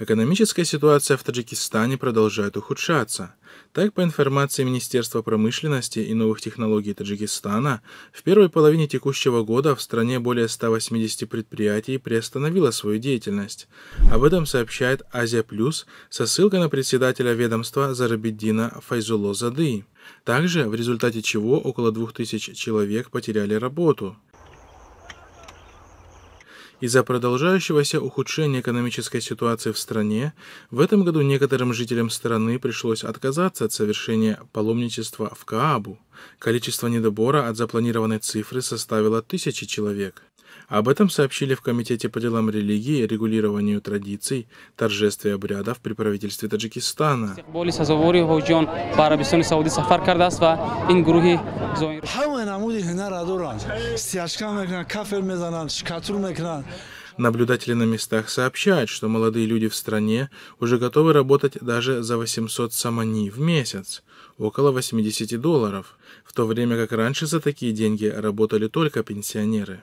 Экономическая ситуация в Таджикистане продолжает ухудшаться. Так, по информации Министерства промышленности и новых технологий Таджикистана, в первой половине текущего года в стране более 180 предприятий приостановило свою деятельность. Об этом сообщает «Азия Плюс» со ссылкой на председателя ведомства Зарабеддина Файзуло Зады. Также, в результате чего около 2000 человек потеряли работу. Из-за продолжающегося ухудшения экономической ситуации в стране, в этом году некоторым жителям страны пришлось отказаться от совершения паломничества в Каабу. Количество недобора от запланированной цифры составило тысячи человек. Об этом сообщили в Комитете по делам религии, регулированию традиций, торжестве обрядов при правительстве Таджикистана. Наблюдатели на местах сообщают, что молодые люди в стране уже готовы работать даже за 800 самани в месяц, около 80 долларов, в то время как раньше за такие деньги работали только пенсионеры.